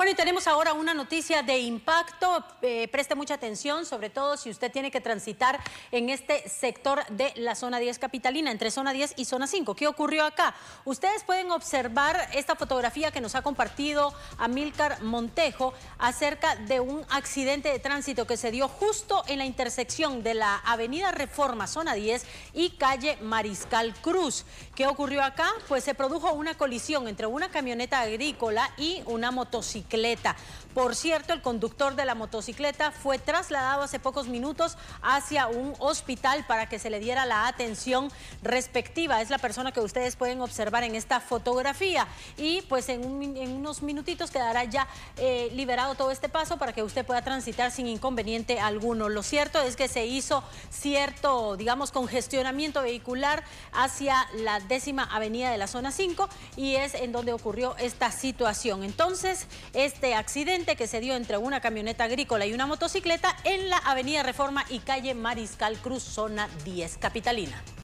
Bueno, y tenemos ahora una noticia de impacto. Eh, preste mucha atención, sobre todo si usted tiene que transitar en este sector de la zona 10 capitalina, entre zona 10 y zona 5. ¿Qué ocurrió acá? Ustedes pueden observar esta fotografía que nos ha compartido Amílcar Montejo acerca de un accidente de tránsito que se dio justo en la intersección de la avenida Reforma, zona 10 y calle Mariscal Cruz. ¿Qué ocurrió acá? Pues se produjo una colisión entre una camioneta agrícola y una motocicleta por cierto, el conductor de la motocicleta fue trasladado hace pocos minutos hacia un hospital para que se le diera la atención respectiva. Es la persona que ustedes pueden observar en esta fotografía. Y pues en, unos minutitos quedará ya eh, liberado todo este paso para que usted pueda transitar sin inconveniente alguno. Lo cierto es que se hizo cierto, digamos, congestionamiento vehicular hacia la décima avenida de la zona 5 y es en donde ocurrió esta situación. Entonces, este accidente que se dio entre una camioneta agrícola y una motocicleta en la Avenida Reforma y calle Mariscal Cruz, zona 10, capitalina.